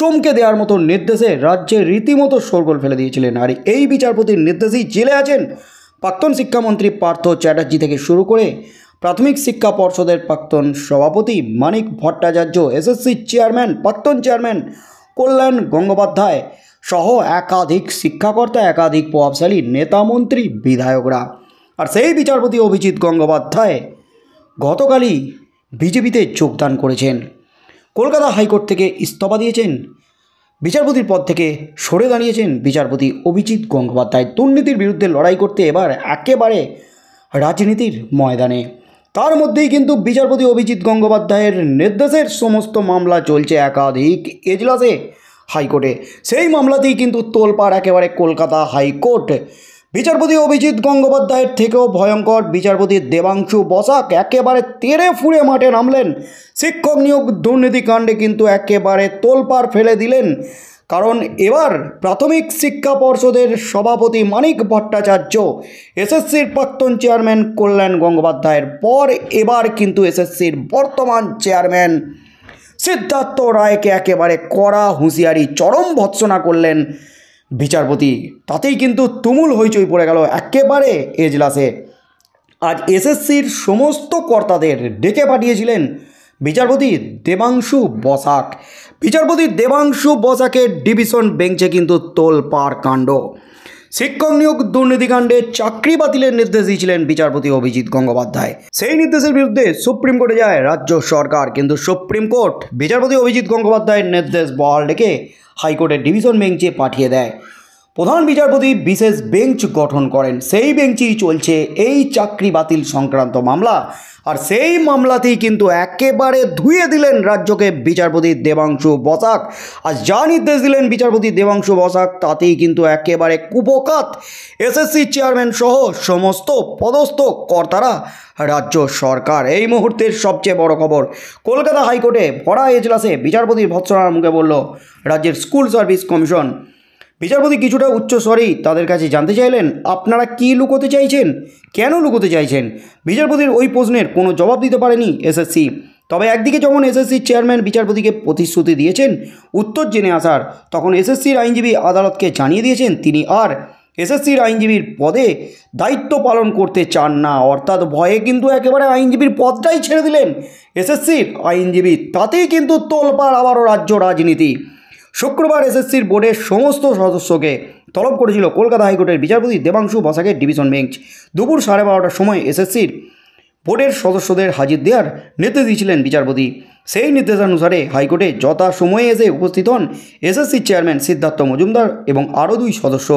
চমকে দেওয়ার মতো নির্দেশে রাজ্যে রীতিমতো শোরগোল ফেলে দিয়েছিলেন আর এই বিচারপতির নির্দেশেই জেলে আছেন প্রাক্তন শিক্ষামন্ত্রী পার্থ চ্যাটার্জি থেকে শুরু করে প্রাথমিক শিক্ষা পর্ষদের প্রাক্তন সভাপতি মানিক ভট্টাচার্য এসএসসি চেয়ারম্যান প্রাক্তন চেয়ারম্যান কল্যাণ গঙ্গোপাধ্যায় সহ একাধিক শিক্ষাকর্তা একাধিক প্রভাবশালী নেতামন্ত্রী বিধায়করা আর সেই বিচারপতি অভিজিৎ গঙ্গোপাধ্যায় গতকালই বিজেপিতে যোগদান করেছেন কলকাতা হাইকোর্ট থেকে ইস্তফা দিয়েছেন বিচারপতির পদ থেকে সরে দাঁড়িয়েছেন বিচারপতি অভিজিৎ গঙ্গোপাধ্যায় দুর্নীতির বিরুদ্ধে লড়াই করতে এবার একেবারে রাজনীতির ময়দানে তার মধ্যেই কিন্তু বিচারপতি অভিজিৎ গঙ্গোপাধ্যায়ের নির্দেশের সমস্ত মামলা চলছে একাধিক এজলাসে হাইকোর্টে সেই মামলাতেই কিন্তু তোলপাড় একেবারে কলকাতা হাইকোর্ট বিচারপতি অভিজিৎ গঙ্গোপাধ্যায়ের থেকেও ভয়ঙ্কর বিচারপতি দেবাংশু বসাক একেবারে তেরে ফুড়ে মাঠে নামলেন শিক্ষক নিয়োগ দুর্নীতিকাণ্ডে কিন্তু একেবারে তোলপাড় ফেলে দিলেন কারণ এবার প্রাথমিক শিক্ষা পর্ষদের সভাপতি মানিক ভট্টাচার্য এসএসসির প্রাক্তন চেয়ারম্যান কল্যাণ গঙ্গোপাধ্যায়ের পর এবার কিন্তু এসএসসির বর্তমান চেয়ারম্যান সিদ্ধার্থ রায়কে একেবারে কড়া হুঁশিয়ারি চরম ভৎসনা করলেন বিচারপতি তাতেই কিন্তু তুমুল হইচই পড়ে গেল একেবারে এজলাসে আজ এসএসসির সমস্ত কর্তাদের ডেকে পাঠিয়েছিলেন বিচারপতি দেবাংশু বসাক বিচারপতি দেবাংশু বসাকের ডিভিশন বেঞ্চে কিন্তু তোলপাড় কাণ্ড শিক্ষক নিয়োগ দুর্নীতিকাণ্ডে চাকরি বাতিলের নির্দেশ দিয়েছিলেন বিচারপতি অভিজিৎ গঙ্গোপাধ্যায় সেই নির্দেশের বিরুদ্ধে সুপ্রিম কোর্টে যায় রাজ্য সরকার কিন্তু সুপ্রিম কোর্ট বিচারপতি অভিজিৎ গঙ্গোপাধ্যায়ের নির্দেশ বহাল রেখে হাইকোর্টের ডিভিশন বেঞ্চে পাঠিয়ে দেয় প্রধান বিচারপতি বিশেষ বেঞ্চ গঠন করেন সেই বেঞ্চেই চলছে এই চাকরি বাতিল সংক্রান্ত মামলা আর সেই মামলাতেই কিন্তু একেবারে ধুয়ে দিলেন রাজ্যকে বিচারপতি দেবাংশু বসাক আর যা নির্দেশ দিলেন বিচারপতি দেবাংশু বসাক তাতেই কিন্তু একেবারে কুপকাত এসএসসি চেয়ারম্যান সহ সমস্ত পদস্থ কর্তারা রাজ্য সরকার এই মুহূর্তের সবচেয়ে বড় খবর কলকাতা হাইকোর্টে ভরা এজলাসে বিচারপতির ভৎসনার মুখে বলল রাজ্যের স্কুল সার্ভিস কমিশন বিচারপতি কিছুটা উচ্চ স্বরেই তাদের কাছে জানতে চাইলেন আপনারা কি লুকোতে চাইছেন কেন লুকোতে চাইছেন বিচারপতির ওই প্রশ্নের কোনো জবাব দিতে পারেনি এসএসসি তবে একদিকে যখন এসএসসির চেয়ারম্যান বিচারপতিকে প্রতিশ্রুতি দিয়েছেন উত্তর জেনে আসার তখন এসএসসির আইনজীবী আদালতকে জানিয়ে দিয়েছেন তিনি আর এসএসসির আইনজীবীর পদে দায়িত্ব পালন করতে চান না অর্থাৎ ভয়ে কিন্তু একেবারে আইনজীবীর পদটাই ছেড়ে দিলেন এসএসসির আইনজীবী তাতেই কিন্তু তোলপাড় আবারও রাজ্য রাজনীতি শুক্রবার এসএসসির বোর্ডের সমস্ত সদস্যকে তলব করেছিল কলকাতা হাইকোর্টের বিচারপতি দেবাংশু বসাকের ডিভিশন বেঞ্চ দুপুর সাড়ে বারোটার সময় এসএসসির বোর্ডের সদস্যদের হাজির দেওয়ার নির্দেশ দিয়েছিলেন বিচারপতি সেই নির্দেশানুসারে হাইকোর্টে যথা সময়ে এসে উপস্থিত হন এসএসসির চেয়ারম্যান সিদ্ধার্থ মজুমদার এবং আরও দুই সদস্য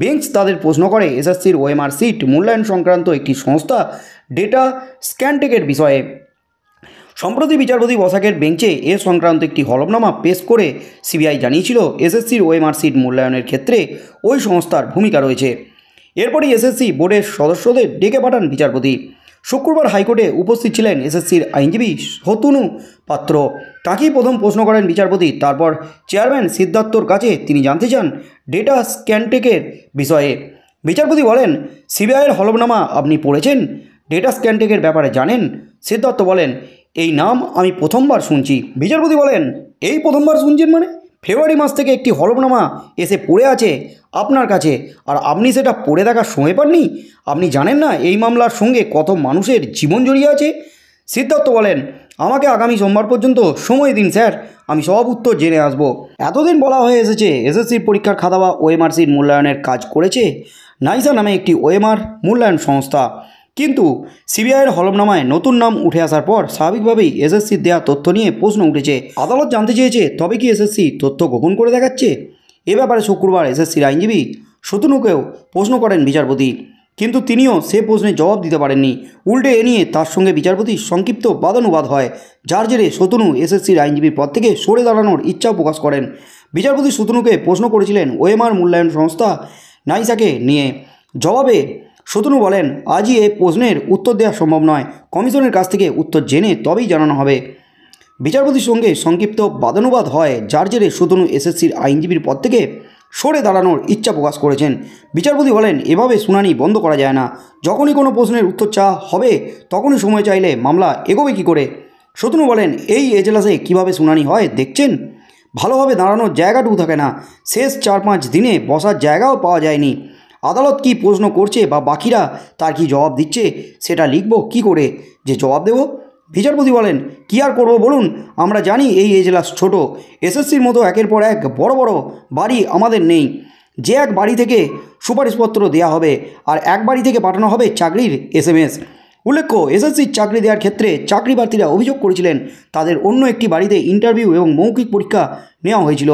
বেঞ্চ তাদের প্রশ্ন করে এসএসসির ওএমআর সিট মূল্যায়ন সংক্রান্ত একটি সংস্থা ডেটা স্ক্যানটেকের বিষয়ে সম্প্রতি বিচারপতি বসাকের বেঞ্চে এ সংক্রান্ত একটি হলফনামা পেশ করে সিবিআই জানিয়েছিল এসএসসির ওএমআরসির মূল্যায়নের ক্ষেত্রে ওই সংস্থার ভূমিকা রয়েছে এরপরই এসএসসি বোর্ডের সদস্যদের ডেকে পাঠান বিচারপতি শুক্রবার হাইকোর্টে উপস্থিত ছিলেন এসএসসির আইনজীবী সতুনু পাত্র তাকেই প্রথম প্রশ্ন করেন বিচারপতি তারপর চেয়ারম্যান সিদ্ধার্থর কাছে তিনি জানতে চান ডেটা স্ক্যানটেকের বিষয়ে বিচারপতি বলেন সিবিআইয়ের হলফনামা আপনি পড়েছেন ডেটা স্ক্যানটেকের ব্যাপারে জানেন সিদ্ধার্থ বলেন এই নাম আমি প্রথমবার শুনছি বিচারপতি বলেন এই প্রথমবার শুনছেন মানে ফেব্রুয়ারি মাস থেকে একটি হলফনামা এসে পড়ে আছে আপনার কাছে আর আপনি সেটা পড়ে দেখার সময় পাননি আপনি জানেন না এই মামলার সঙ্গে কত মানুষের জীবন জড়িয়ে আছে সিদ্ধার্থ বলেন আমাকে আগামী সোমবার পর্যন্ত সময় দিন স্যার আমি সব উত্তর জেনে আসব এতদিন বলা হয়ে এসেছে এসএসসির পরীক্ষার খাতা বা ওএমআরসির মূল্যায়নের কাজ করেছে নাইসা নামে একটি ওএমআর মূল্যায়ন সংস্থা কিন্তু সিবিআইয়ের হলফনামায় নতুন নাম উঠে আসার পর স্বাভাবিকভাবেই এসএসসির দেয়া তথ্য নিয়ে প্রশ্ন উঠেছে আদালত জানতে চেয়েছে তবে কি এসএসসি তথ্য গোপন করে দেখাচ্ছে এ ব্যাপারে শুক্রবার এসএসসির আইনজীবী শতনুকেও প্রশ্ন করেন বিচারপতি কিন্তু তিনিও সে প্রশ্নে জবাব দিতে পারেননি উল্টে এ নিয়ে তার সঙ্গে বিচারপতির সংক্ষিপ্ত বাদানুবাদ হয় যার জেরে শতনু এসএসসির আইনজীবীর পদ থেকে সরে দাঁড়ানোর ইচ্ছাও প্রকাশ করেন বিচারপতি শতনুকে প্রশ্ন করেছিলেন ওএমআর মূল্যায়ন সংস্থা নাইসাকে নিয়ে জবাবে শতনু বলেন আজই এ প্রশ্নের উত্তর দেওয়া সম্ভব নয় কমিশনের কাছ থেকে উত্তর জেনে তবেই জানানো হবে বিচারপতির সঙ্গে সংক্ষিপ্ত বাদানুবাদ হয় যার জেরে শতনু এসএসসির আইনজীবীর পদ থেকে সরে দাঁড়ানোর ইচ্ছা প্রকাশ করেছেন বিচারপতি বলেন এভাবে শুনানি বন্ধ করা যায় না যখনই কোনো প্রশ্নের উত্তর চাওয়া হবে তখনই সময় চাইলে মামলা এগোবে কী করে শতনু বলেন এই এজলাসে কিভাবে শুনানি হয় দেখছেন ভালোভাবে দাঁড়ানোর জায়গাটুকু থাকে না শেষ চার পাঁচ দিনে বসার জায়গাও পাওয়া যায়নি আদালত কি প্রশ্ন করছে বা বাকিরা তার কি জবাব দিচ্ছে সেটা লিখব কি করে যে জবাব দেব বিচারপতি বলেন কী আর করবো বলুন আমরা জানি এই এজলাস ছোট এসএসসির মতো একের পর এক বড় বড় বাড়ি আমাদের নেই যে এক বাড়ি থেকে সুপারিশপত্র দেয়া হবে আর এক বাড়ি থেকে পাঠানো হবে চাকরির এসএমএস উল্লেখ্য এসএসসির চাকরি দেওয়ার ক্ষেত্রে চাকরি প্রার্থীরা অভিযোগ করেছিলেন তাদের অন্য একটি বাড়িতে ইন্টারভিউ এবং মৌখিক পরীক্ষা নেওয়া হয়েছিল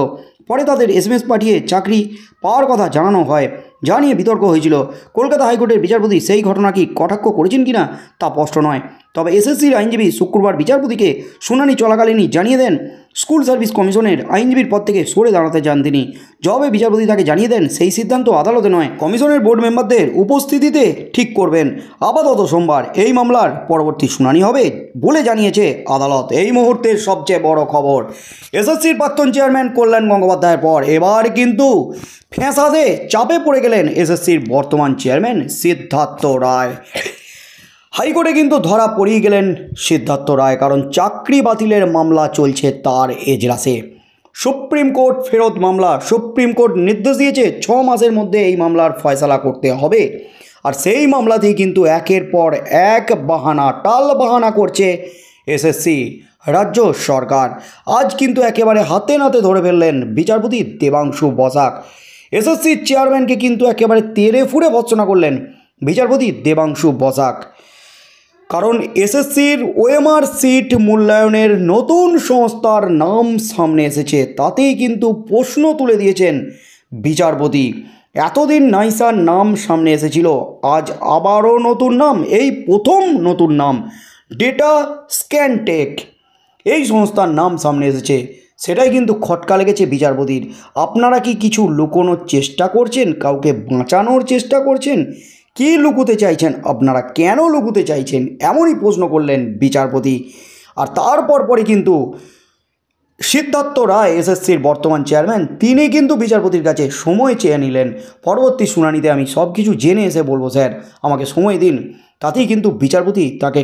পরে তাদের এসএমএস পাঠিয়ে চাকরি পাওয়ার কথা জানানো হয় যা নিয়ে বিতর্ক হয়েছিল কলকাতা হাইকোর্টের বিচারপতি সেই ঘটনা কি কটাক্ষ করেছেন কিনা তা স্পষ্ট নয় তবে এসএসসির আইনজীবী শুক্রবার বিচারপতিকে শুনানি চলাকালীনই জানিয়ে দেন স্কুল সার্ভিস কমিশনের আইনজীবীর পদ থেকে সরে দাঁড়াতে চান তিনি জবে বিচারপতি তাকে জানিয়ে দেন সেই সিদ্ধান্ত আদালতে নয় কমিশনের বোর্ড মেম্বারদের উপস্থিতিতে ঠিক করবেন আপাতত সোমবার এই মামলার পরবর্তী শুনানি হবে বলে জানিয়েছে আদালত এই মুহূর্তের সবচেয়ে বড় খবর এসএসসির প্রাক্তন চেয়ারম্যান কল্যাণ গঙ্গোপাধ্যায়ের পর এবার কিন্তু ফ্যাঁসাদে চাপে পড়ে গেলেন এসএসসির বর্তমান চেয়ারম্যান সিদ্ধার্থ রায় হাইকোর্টে কিন্তু ধরা পড়িয়ে গেলেন সিদ্ধার্থ রায় কারণ চাকরি বাতিলের মামলা চলছে তার এজলাসে সুপ্রিম কোর্ট ফেরত মামলা সুপ্রিম কোর্ট নির্দেশ দিয়েছে ছ মাসের মধ্যে এই মামলার ফয়সলা করতে হবে আর সেই মামলাতেই কিন্তু একের পর এক বাহানা টাল বাহানা করছে এসএসসি রাজ্য সরকার আজ কিন্তু একেবারে হাতে নাতে ধরে ফেললেন বিচারপতি দেবাংশু বসাক এসএসসির চেয়ারম্যানকে কিন্তু একেবারে তেরে ফুড়ে ভৎসনা করলেন বিচারপতি দেবাংশু বসাক কারণ এসএসসির ওএমআর সিট মূল্যায়নের নতুন সংস্থার নাম সামনে এসেছে তাতেই কিন্তু প্রশ্ন তুলে দিয়েছেন বিচারপতি এতদিন নাইসার নাম সামনে এসেছিল আজ আবারও নতুন নাম এই প্রথম নতুন নাম ডেটা স্ক্যানটেক এই সংস্থার নাম সামনে এসেছে সেটাই কিন্তু খটকা লেগেছে বিচারপতির আপনারা কি কিছু লুকোনোর চেষ্টা করছেন কাউকে বাঁচানোর চেষ্টা করছেন কে লুকুতে চাইছেন আপনারা কেন লুকুতে চাইছেন এমনই প্রশ্ন করলেন বিচারপতি আর তারপর পরে কিন্তু সিদ্ধার্থ রায় এসএসসির বর্তমান চেয়ারম্যান তিনি কিন্তু বিচারপতির কাছে সময় চেয়ে নিলেন পরবর্তী শুনানিতে আমি সব কিছু জেনে এসে বলবো স্যার আমাকে সময় দিন তাতেই কিন্তু বিচারপতি তাকে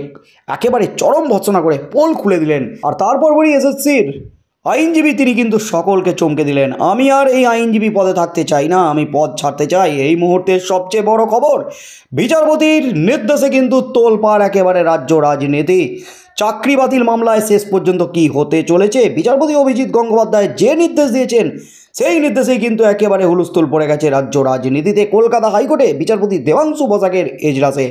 একেবারে চরম ভৎসনা করে পোল খুলে দিলেন আর তারপর পরই এসএসসির আইনজীবী তিনি কিন্তু সকলকে চমকে দিলেন আমি আর এই আইনজীবী পদে থাকতে চাই না আমি পদ ছাড়তে চাই এই মুহূর্তের সবচেয়ে বড় খবর বিচারপতির নির্দেশে কিন্তু তোলপাড় একেবারে রাজ্য রাজনীতি চাকরি বাতিল মামলায় শেষ পর্যন্ত কি হতে চলেছে বিচারপতি অভিজিৎ গঙ্গোপাধ্যায় যে নির্দেশ দিয়েছেন সেই নির্দেশেই কিন্তু একেবারে হুলস্থুল পড়ে গেছে রাজ্য রাজনীতিতে কলকাতা হাইকোর্টে বিচারপতি দেবাংশু বসাকের এজলাসে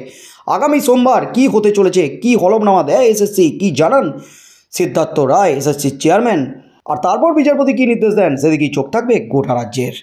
আগামী সোমবার কি হতে চলেছে কি হলফনামা দেয় এসএসসি কি জানান সিদ্ধার্থ রায় এসএসসির চেয়ারম্যান আর তারপর বিচারপতি কী নির্দেশ দেন সেদিকেই চোখ থাকবে গোটা রাজ্যের